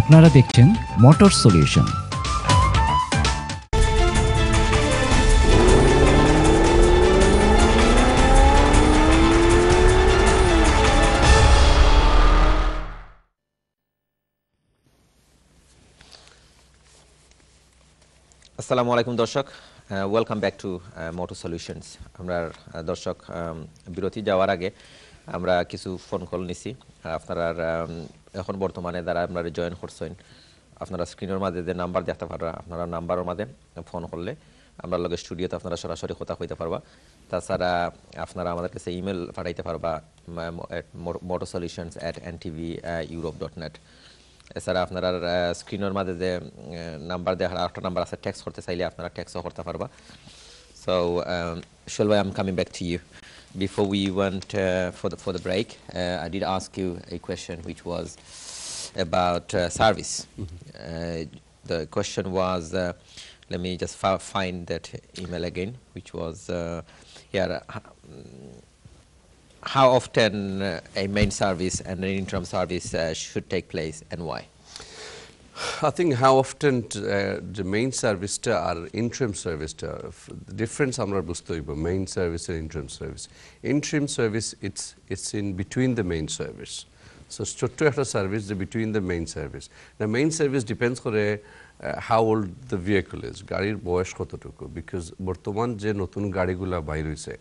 আপনারা দেখছেন motor solution আসসালামু আলাইকুম দর্শক welcome back to motor solutions আমরা দর্শক বিরতি যাওয়ার আগে আমরা কিছু ফোন কল নিছি আপনারা এখন বর্তমানে দ্বারা আপনারা জয়েন করছেন আপনারা স্ক্রিনের মাঝে যে নাম্বার দেখতে পারবেন আপনারা নাম্বারের মাঝে ফোন করলে আমরা লগে স্টুডিওতে আপনারা সরাসরি কথা হইতে পারবা তাছাড়া আপনারা আমাদের কাছে ইমেল পাঠাইতে পারবা motor solutions at N TV Europe dot net এছাড়া আপনারা স্ক্রিনের মাঝে যে নাম্বার দেখার একটা নাম্বার আছে ট্যাক্স করতে চাইলে আপনারা ট্যাক্সও করতে পারবা সো um, শোল ভাই I'm coming back to you before we went uh, for the for the break, uh, I did ask you a question which was about uh, service. Mm -hmm. the question was, uh, let me just find that email again, which was, yeah, uh, how often a main service and an interim service should take place and why? I think how often যে main সার্ভিসটা আর interim সার্ভিসটা difference আমরা বুঝতে হইব main service আর interim service interim service it's it's in between the main service so ছোট্ট একটা সার্ভিস যে বিটুইন দ্য মেইন সার্ভিস না মেইন সার্ভিস ডিপেন্ডস করে how old the vehicle is গাড়ির বয়স কতটুকু বিকজ বর্তমান যে নতুন গাড়িগুলা বাইর হয়েছে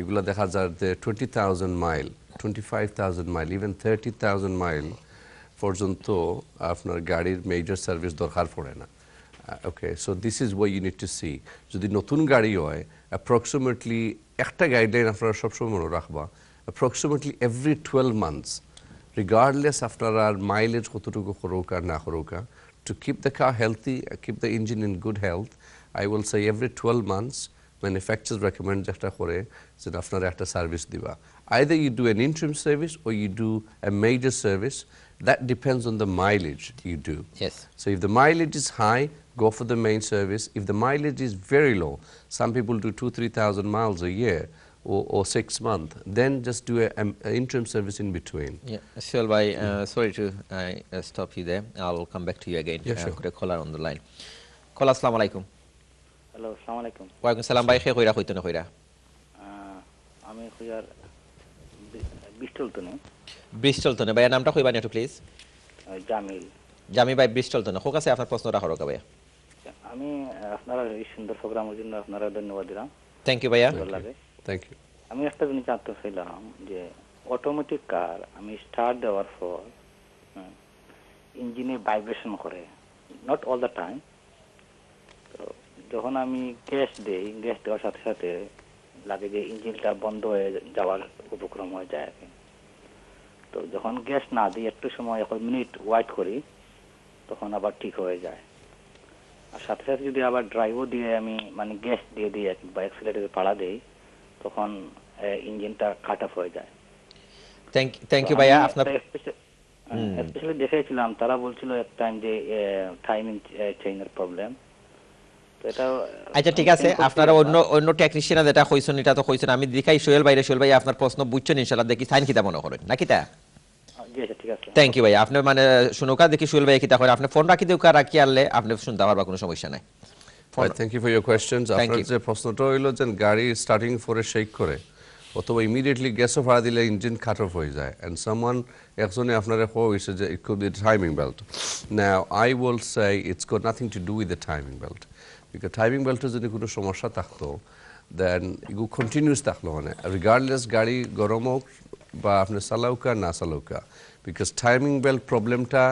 এগুলা দেখা যায় যে twenty thousand mile twenty five thousand mile even thirty thousand mile পর্যন্ত আপনার গাড়ির মেজর সার্ভিস দরকার পড়ে না okay so this is why you need to see যদি নতুন গাড়ি হয় অ্যাপ্রক্সিমেটলি একটা গাইডলাইন আপনারা সবসময় মনে রাখবা approximately every twelve months regardless আপনার আর মাইলেজ কতটুকু হরুক আর না হরুক to keep the car healthy keep the engine in good health I will say every twelve months manufacture recommend যেটা করে যে আপনারা একটা সার্ভিস দিবা either you do an interim service or you do a major service that depends on the mileage you do. Yes. So if the mileage is high, go for the main service. If the mileage is very low, some people do two, three thousand miles a year or, or six months, then just do an interim service in between. Yeah, sure. Bhai, uh, sorry to uh, stop you there. I'll come back to you again. Yeah, sure. Uh, caller on the line. Call assalamu alaikum. Hello, assalamu alaikum. Wa alaikum salam. Bhai, khaira khuyta khaira. আমি ব্রিস্টলতনে ব্রিস্টলতনে ভাইয়া নামটা কইবা একটু please Jamil জামি ভাই ব্রিস্টলতনে হোক আছে আপনার প্রশ্নটা হরকা ভাইয়া আমি আপনারা এই সুন্দর প্রোগ্রামের জন্য আপনারা ধন্যবাদ দিলাম থ্যাংক ইউ ভাইয়া থ্যাংক ইউ আমি একটা জিনিস জানতে চাইলাম যে অটোমেটিক কার আমি স্টার্ট দেওয়ার পর ইঞ্জিনে হ্যাঁ, ভাইব্রেশন করে নট অল দ্য টাইম তো যখন আমি গ্যাস দেই গ্যাস দেওয়ার সাথে সাথে লাগে যে ইঞ্জিনটা বন্ধ হয়ে যাওয়ার উপক্রম হয়ে যায় যখন গ্যাস না দিই একটু সময় এখন মিনিট ওয়াইট করি তখন আবার ঠিক হয়ে যায় আর সাথে সাথে যদি আবার ড্রাইভও দিয়ে আমি মানে গ্যাস দিয়ে দিই বা অ্যাক্সিলেটারে পাড়া দিই তখন ইঞ্জিনটা কাট অফ হয়ে যায় থ্যাংক ইউ ভাইয়া আপনার স্পেশালি হ্যাঁ, দেখেছিলাম তারা বলছিল এক টাইম যে টাইমিং চেইনের প্রবলেম আচ্ছা ঠিক আছে আপনারা অন্য অন্য টেকনিশিয়ান যেটা কইছেন এটা তো কইছেন আমি দেখাই সোহেল ভাই সোহেল ভাই আপনার প্রশ্ন বুঝছেন ইনশাল্লাহ দেখি সাইন কিতা মনে করেন নাকি তা থ্যাংক ইউ ভাই আপনি মানে শুনুকা দেখি শুল ভাই কিতা করে আপনি ফোন রাখি দেউকা রাখি আনলে আপনি শুনতে পারবা কোনো সমস্যা নাই thank you for your questions আপনার যে প্রশ্নটা হইলো যে গাড়ি স্টার্টিং ফোরে শেক করে অথবা ইমিডিয়েটলি গ্যাসও ভাড়া দিলে ইঞ্জিন কাট অফ হয়ে যায় অ্যান্ড সামওয়ান একজনে আপনারা কো হয়েছে যে it could be timing belt না I will say it's got nothing to do with the timing belt because timing বেল্টে যদি কোনো সমস্যা থাকতো দেন ইগু কন্টিনিউস থাকলো মানে রিগার্ডলেস গাড়ি গরম হোক বা আপনার সালাউকা না সালাউকা বিকজ টাইমিং বেল প্রবলেমটা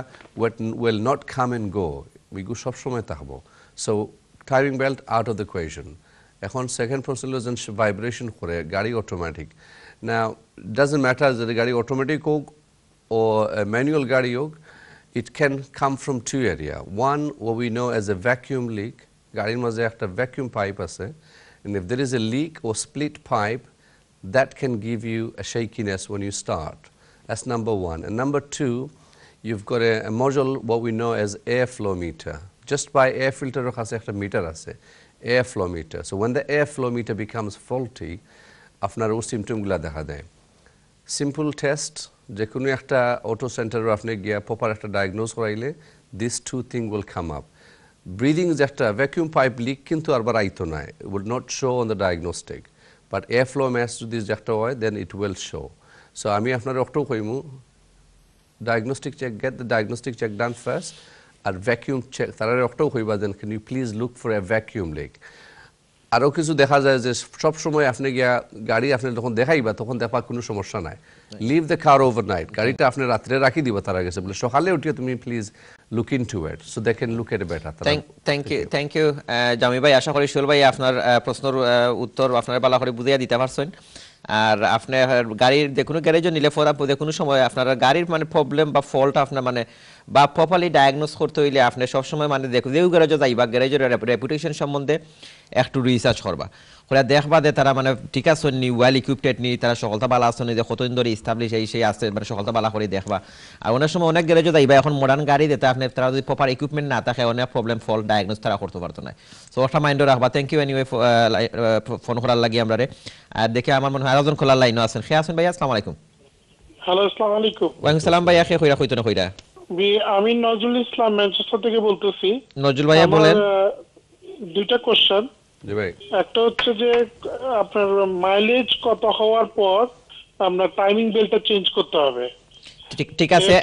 wait will not come and go উইগু সবসময় থাকবো so timing belt out of the question এখন সেকেন্ড প্রসেস যেন ভাইব্রেশন করে গাড়ি অটোমেটিক না ডাজেন্ট ম্যাটার যদি গাড়ি অটোমেটিক হোক ও ম্যানুয়াল গাড়ি হোক it can come from two area one or we know as a vacuum leak গাড়ির মাঝে একটা ভ্যাকিউম পাইপ আছে if there is a leak or split pipe that can give you a shakiness when you start. That's number one. And number two, you've got a, a module, what we know as airflow meter. Just by air filter একটা meter meter air flow meter. So when the air flow meter becomes faulty, আপনার ও সিমটমগুলো দেখা দেয় simple test যে কোনো একটা auto সেন্টারে আপনি গিয়া প্রপার একটা ডায়াগনোজ করাইলে this two thing will come up breathing যে একটা ভ্যাকিউম পাইপ লিক কিন্তু আরবার আইতো না would not show on the diagnostic but airflow mass যদি একটা হয় then it will show so আমি আপনার অক্টো কইমু diagnostic check get the diagnostic check done first And vacuum check তারারে অক্টো কইবা then can you please look for a vacuum leak আরও কিছু দেখা যায় যে সব সময় আপনি গিয়া গাড়ি আপনি যখন দেখাইবা তখন দেখা কোনো সমস্যা নাই leave the car overnight গাড়িটা আপনি রাত্রে রাখি দিবা তারা গেছে বলে সকালে উঠিয়ে তুমি please look into it so they can look at better thank you thank you Jami ভাই আশা করি সুল ভাই আপনার uh, প্রশ্নের uh, উত্তর আপনার ভালো করে বুঝিয়ে দিতে পারছেন আর আপনার গাড়ির যে কোনো গ্যারেজও নিলে পর যে কোনো সময় আপনার গাড়ির মানে প্রবলেম বা ফল্ট আপনার মানে বা প্রপারলি ডায়াগনোস করতে হইলে আপনি সবসময় মানে দেখো যে গ্যারেজও যাইবা গ্যারেজের রেপুটেশন সম্বন্ধে একটু রিসার্চ করবা হলে দেখবা যে তারা মানে ঠিক আছে নি ওয়েল ইকুইপটেড নি তারা সকলতা বালা আসনি যে কতদিন ধরে ইস্টাবলিশ এই সেই আছে মানে সকলতা বালা করে দেখবা আর অনেক সময় অনেক গেলে যদি এখন মডার্ন গাড়ি দিতে আপনি তারা যদি প্রপার ইকুইপমেন্ট না থাকে অনেক প্রবলেম ফল ডায়াগনোস তারা করতে পারতো না সো ওটা মাইন্ডে রাখবা থ্যাংক ইউ এনিওয়ে ফোন করার লাগি আমরা রে আর দেখে আমার মনে হয় আরেকজন খোলার লাইনও আছেন খেয়ে আসেন ভাই আসসালামু আলাইকুম হ্যালো আসসালামু আলাইকুম ওয়ালাইকুম সালাম ভাই খে কইরা কইতো না কইরা জি আমি নজরুল ইসলাম ম্যানচেস্টার থেকে বলতেছি নজরুল ভাইয়া বলেন দুইটা কোশ্চেন একটা হচ্ছে যে আপনার মাইলেজ কত হওয়ার পর আমরা টাইমিং বেলটা চেঞ্জ করতে হবে ঠিক আছে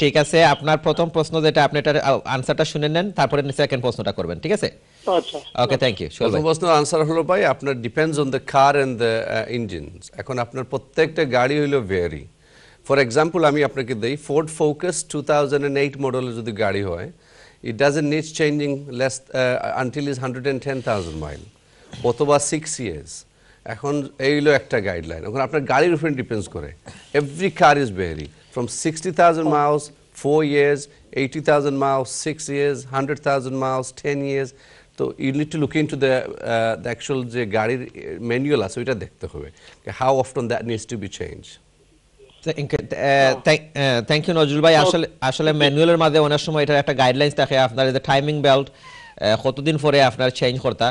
ঠিক আছে আপনার প্রথম প্রশ্ন যেটা আপনি এটার আনসারটা শুনে নেন তারপরে সেকেন্ড প্রশ্নটা করবেন ঠিক আছে আচ্ছা ওকে থ্যাংক ইউ প্রথম প্রশ্ন আনসার হলো ভাই আপনার depends on the car and the engine এখন আপনার প্রত্যেকটা গাড়ি হলো ভেরি ফর এক্সাম্পল আমি আপনাকে দিই ফোর্ড ফোকাস টু এইট মডেলের যদি গাড়ি হয় it doesn't needs changing less until is hundred and ten mile অথবা সিক্স ইয়ার্স এখন এইগুলো একটা গাইডলাইন এখন আপনার গাড়ির উপরে ডিপেন্ডস করে every car is vary from sixty thousand miles four years eighty thousand miles six years hundred thousand miles ten years তো you need to look into the the actual যে গাড়ির manual আছে ওইটা দেখতে হবে how often that needs to be change thank you uh, uh, Nazrul ভাই আসলে আসলে ম্যানুয়ালের মাঝে অনেক সময় এটার একটা গাইডলাইন্স থাকে আপনার যে টাইমিং বেল্ট uh, কতদিন পরে আপনার চেঞ্জ করতা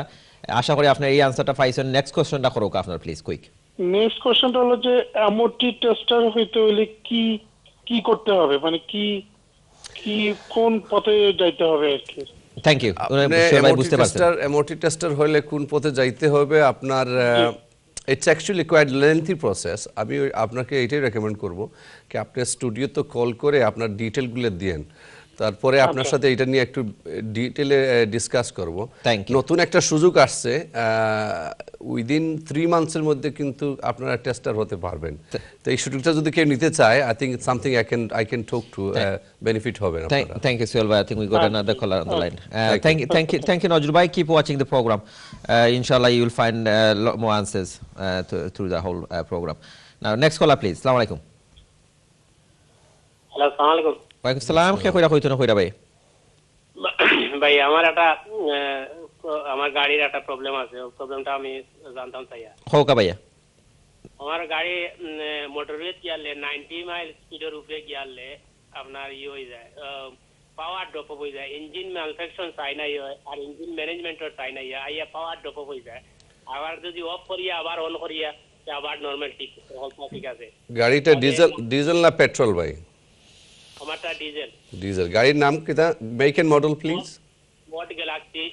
আশা করি আপনার এই আনসারটা পাইছেন নেক্সট কোশ্চেনটা করুক আপনার প্লিজ কুইক নেক্সট কোশ্চেনটা হলো যে অ্যামোটি টেস্টার হইতে হইলে কি কি করতে হবে মানে কি কি কোন পথে যাইতে হবে আর কি থ্যাংক ইউ বুঝতে পারছেন এমওটি টেস্টার হইলে কোন পথে যাইতে হবে আপনার it's actually quite lengthy process আমি আপনাকে এটাই রেকমেন্ড করব কি আপনি স্টুডিও তো কল করে আপনার ডিটেলগুলো দিয়েন তারপরে আপনার সাথে এটা নিয়ে একটু ডিটেলে ডিসকাস করব নতুন একটা সুযোগ আসছে উইদিন থ্রি মান্থসের মধ্যে কিন্তু আপনারা টেস্টার হতে পারবেন তো এই সুযোগটা যদি কেউ নিতে চায় I think something I can I can talk to benefit হবে থ্যাংক ইউ সোহেল ভাই I think we got another caller on the line thank you thank you thank you Nazrul ভাই কিপ ওয়াচিং দ্য প্রোগ্রাম ইনশাআল্লাহ you will find lot more through the whole program the whole uh, program now next caller please assalamu alaikum hello assalamu alaikum wa alaikum salam kya ভাই আমার একটা আমার গাড়ির একটা problem আছে প্রবলেমটা আমি জানতাম তাই হোক ভাইয়া আমার গাড়ি মোটরওয়ে গিয়ালে 90 মাইল স্পিডের উপরে গিয়ালে আপনার ই হয়ে যায় পাওয়ার ড্রপ হয়ে যায় ইঞ্জিন ম্যালফ্যাকশন চাই নাই হয় আর ইঞ্জিন ম্যানেজমেন্টর চাই নাই আইয়া পাওয়ার ড্রপ হয়ে যায় আবার যদি অফ করিয়া আবার অন করিয়া আবার নরমাল ঠিক ঠিক আছে গাড়িটা ডিজেল ডিজেল না পেট্রোল ভাই আমারটা ডিজেল ডিজেল গাড়ির নাম কিটা মেক এন্ড মডেল প্লিজ মড গ্যালাক্সি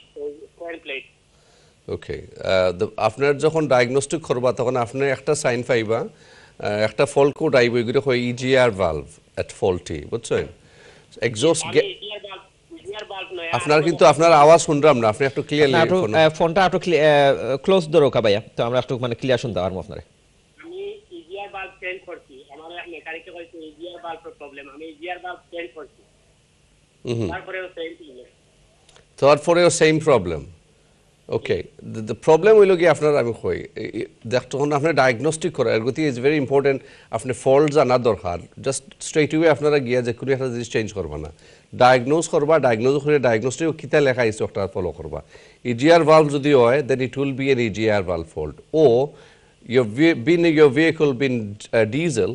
ওকে uh, আপনার যখন ডায়াগনস্টিক করবা তখন আপনার একটা সাইন পাইবা একটা ফল কোড আইব এগুলো হয় ইজিআর ভালভ এট ফলটি বুঝছেন এক্সস্ট মানে e e আপনার কিন্তু আপনার আওয়াজ শুনলাম না আপনি একটু ক্লিয়ারলি ফোনটা একটু ক্লোজ ধরো ভাইয়া তো আমরা একটু মানে ক্লিয়ার শুনতে পারবো আপনারে আমি ইজিআর বাল্ব চেঞ্জ করছি আমার মেকানিকে কইছে ইজিআর e প্রবলেম আমি ইজিআর চেঞ্জ করছি তারপরেও সেম তারপরেও same problem okay the problem হইল কি আপনার আমি কই তখন আপনি ডায়াগনস্টিক করা গতি ইজ ভেরি ইম্পর্টেন্ট আপনি ফল্ট জানা দরকার জাস্ট স্ট্রেইট ওয়ে আপনারা গিয়া যে কোনো একটা জিনিস চেঞ্জ করবা না ডায়াগনোজ করবা ডায়াগনোজ করে ডায়াগনোস্টিক কিতা লেখা আইসে একটা ফলো করবা ইজিআর ভাল্ভ যদি হয় then it will be an EGR valve fault or your been your vehicle been uh, diesel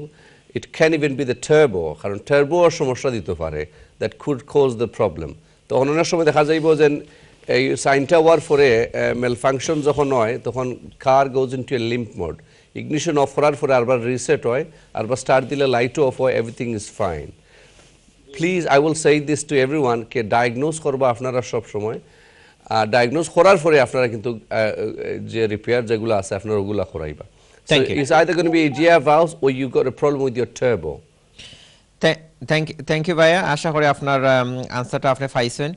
it can even be the turbo কারণ turbo সমস্যা দিতে পারে that could cause the problem তো অন্য সময় দেখা যাইব যে এই সাইনটা হওয়ার মেল ফাংশন যখন হয় তখন car goes into a limp mode ignition off করার পরে আরবার রিসেট হয় আরবার স্টার্ট দিলে লাইটও অফ হয় everything is fine please I will say this to every কে ডায়াগনোজ করবো আপনারা সব সময় আর ডায়াগনোজ করার পরে আপনারা কিন্তু যে রিপেয়ার যেগুলো আছে আপনারা ওগুলো করাইবা বি ও থ্যাংক ইউ থ্যাংক ইউ ভাইয়া আশা করি আপনার আনসারটা আপনি পাইছেন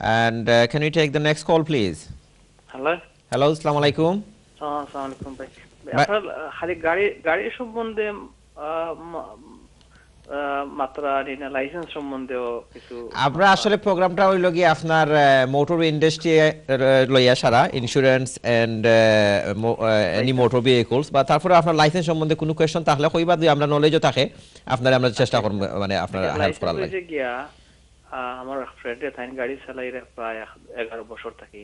And uh, can we take the next call, please? Hello. Hello, Assalamu alaikum. আপনার আমরা আসলে প্রোগ্রামটা হইল গিয়ে আপনার মোটর ইন্ডাস্ট্রি লইয়া সারা insurance and any motor vehicles বা তারপরে আপনার লাইসেন্স সম্বন্ধে কোনো কোয়েশন তাহলে কইবা দুই আমরা নলেজও থাকে আপনার আমরা চেষ্টা করব মানে আপনার হেল্প করার লাগে আমার ফ্রেন্ডে তাই গাড়ি চালাইরে প্রায় এগারো বছর থাকি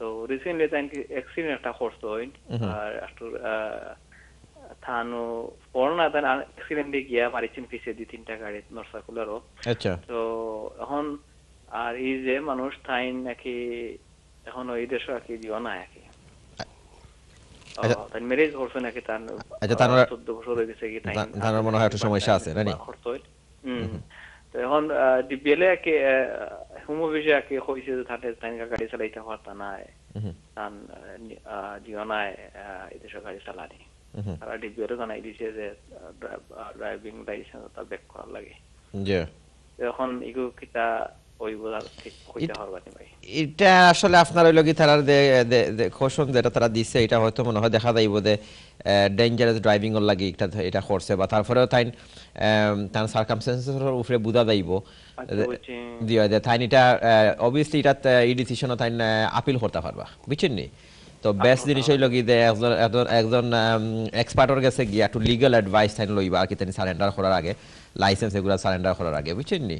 তো রিসেন্টলি তাইন এক্সিডেন্ট একটা করতে হইন আর একটু থানো পড়না তাই এক্সিডেন্টে গিয়া মারিছেন পিছিয়ে দুই তিনটা গাড়ি নরসাকুলারও আচ্ছা তো এখন আর এই যে মানুষ তাই নাকি এখন ওই দেশে আর কি জীবন আয় আর আচ্ছা তাই মেরেজ করছে নাকি তার আচ্ছা তার 14 বছর হয়ে গেছে কি তাই তার মনে হয় একটা সমস্যা আছে নাকি হুম তেখন দি বেলেগ সোমবিজে আকে হৈছে যে তাতে তেনেকুৱা গাড়ী চলাই এতিয়া হোৱা তা নাই কাৰণ দিয়া নাই এতিয়া গাড়ী চালানি নি আৰু ডি বিয়েটো জনাই দিছে যে ড্ৰাইভিং লাইচেঞ্চ এটা বেক কৰাব লাগে এখন ইকো কিতা এটা আসলে আপনার ওই তারা কোশন যেটা তারা দিছে এটা হয়তো মনে হয় দেখা যাইব যে ডেঞ্জারাস ড্রাইভিং এটা এটা করছে বা তারপরেও তাই তার উপরে বুঝা যাইব আচ্ছা, যে তাই এটা অবভিয়াসলি এটা এই ডিসিশনও তাই আপিল করতে পারবা বুঝছেন নি তো বেস্ট আচ্ছা, জিনিস আচ্ছা। হইল কি যে একজন একজন এক্সপার্টর কাছে গিয়ে একটু লিগাল অ্যাডভাইস তাই লইবা আর কি তাই সারেন্ডার করার আগে লাইসেন্স এগুলো সারেন্ডার করার আগে বুঝছেন নি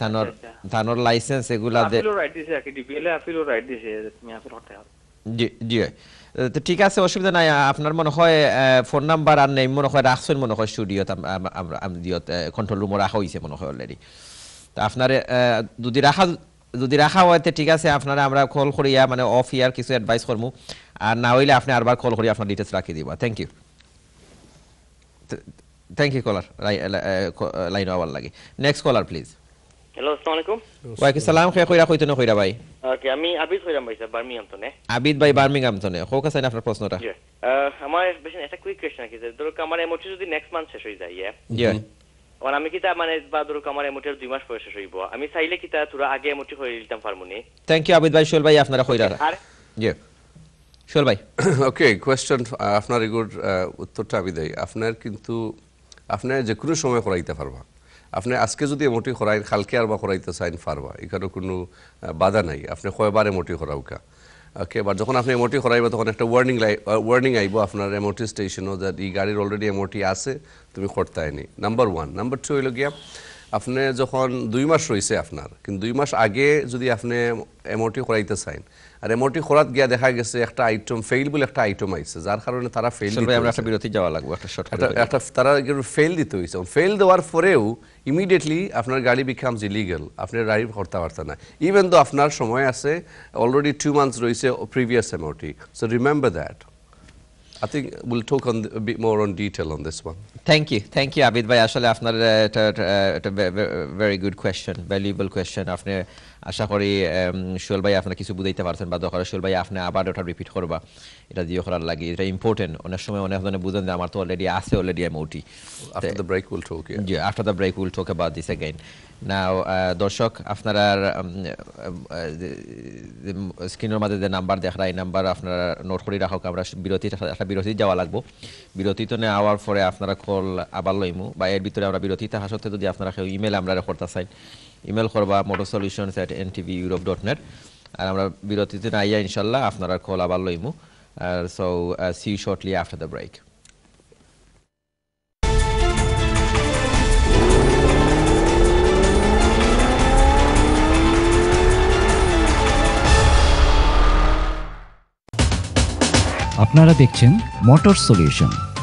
থানোর থানোর লাইসেন্স এগুলা দে জি জি ঠিক আছে অসুবিধা নাই আপনার মনে হয় ফোন নাম্বার আর নেই মনে হয় রাখছেন মনে হয় স্টুডিওত আমরা দিওত কন্ট্রোল রুমও রাখা হয়েছে মনে হয় অলরেডি তো আপনার যদি রাখা যদি রাখা হয় ঠিক আছে আপনারা আমরা কল করিয়া মানে অফ ইয়ার কিছু অ্যাডভাইস করবো আর না হইলে আপনি আরবার কল করি আপনার ডিটেলস রাখি দিব thank you thank you caller line আওয়ার লাগে নেক্সট কলার প্লিজ হ্যালো ওয়ালাইকুম খে কইরা না কইরা ভাই ওকে আমি আবিদ কইরাম ভাই বার্মিংহাম তো আবিদ ভাই বার্মিংহাম তো নে হোক আপনার প্রশ্নটা আমার একটা কুইক কোশ্চেন ধরো আমার এমওটি যদি নেক্সট মান্থ শেষ হই যায় ইয়া আমি মানে বা ধরো আমার এমওটি দুই মাস পরে শেষ হইব আমি চাইলে কিতা তোরা আগে এমওটি হই নিতাম পারমুনি থ্যাংক ইউ আবিদ ভাই শোল ভাই আপনারা কইরা জি শোল ভাই ওকে কোশ্চেন আপনার গুড উত্তরটা আবিদ ভাই আপনার কিন্তু আপনার যে কোনো সময় করাইতে পারবা আপনি আজকে যদি এমটি খরাই খালকে আর বা হরাইতে চাইন ফারবা এখানে কোনো বাধা নাই আপনি কয়বার এমটি খরাউকা ওকে এবার যখন আপনি এমোটি হরাইবা তখন একটা ওয়ার্নিং লাই ওয়ার্নিং আইব আপনার এমোটি স্টেশনও যে এই গাড়ির অলরেডি এমোটি আছে তুমি করতে নি নাম্বার ওয়ান নাম্বার টু হইল গিয়া আপনি যখন দুই মাস রয়েছে আপনার কিন্তু দুই মাস আগে যদি আপনি এমওটি করাইতে চাইন আর এমওটি করাত গিয়া দেখা গেছে একটা আইটেম ফেল বলে একটা আইটেম আইছে যার কারণে তারা ফেল আমরা একটা বিরতি যাওয়া লাগবে একটা শর্ট একটা তারা ফেল দিতে হইছে ফেল দেওয়ার পরেও ইমিডিয়েটলি আপনার গাড়ি বিকামস ইলিগাল আপনি গাড়ি করতে পারতে না ইভেন দো আপনার সময় আছে অলরেডি টু মান্থস রয়েছে previous MOT so remember that I think will talk on a on detail on detail on thank you thank you Abid ভাই আসলে আপনার uh, এটা একটা very good question valuable question আপনি আশা করি um, সোহেল ভাই আপনার কিছু বুঝাইতে পারছেন বা দরকার সোহেল ভাই আপনি আবার ওটা রিপিট করবা এটা দিয়ে করার লাগে এটা ইম্পর্টেন্ট অনেক সময় অনেক ধরনের বুঝেন যে আমার তো অলরেডি আছে অলরেডি আমি উঠি after the break we'll talk জি after the break will talk about this again না দর্শক আপনারা স্ক্রিনের um, uh, uh, মাঝে যে নাম্বার দেখা এই নাম্বার আপনারা নোট করে রাখক আমরা বিরতি একটা বিরতি যাওয়া লাগবো বিরতি তো নেওয়ার পরে আপনারা কল আবার লইমু বা এর ভিতরে আমরা বিরতি তাহা সত্ত্বে যদি আপনারা কেউ ইমেল আমরা করতে চাই ইমেল করবা motor solution at N TV Europe dot net আর আমরা বিরতিতে না ইয়া ইনশাল্লাহ আপনারা কল আবার লইমু আর so see shortly after the break আপনারা দেখছেন মোটর সলিউশন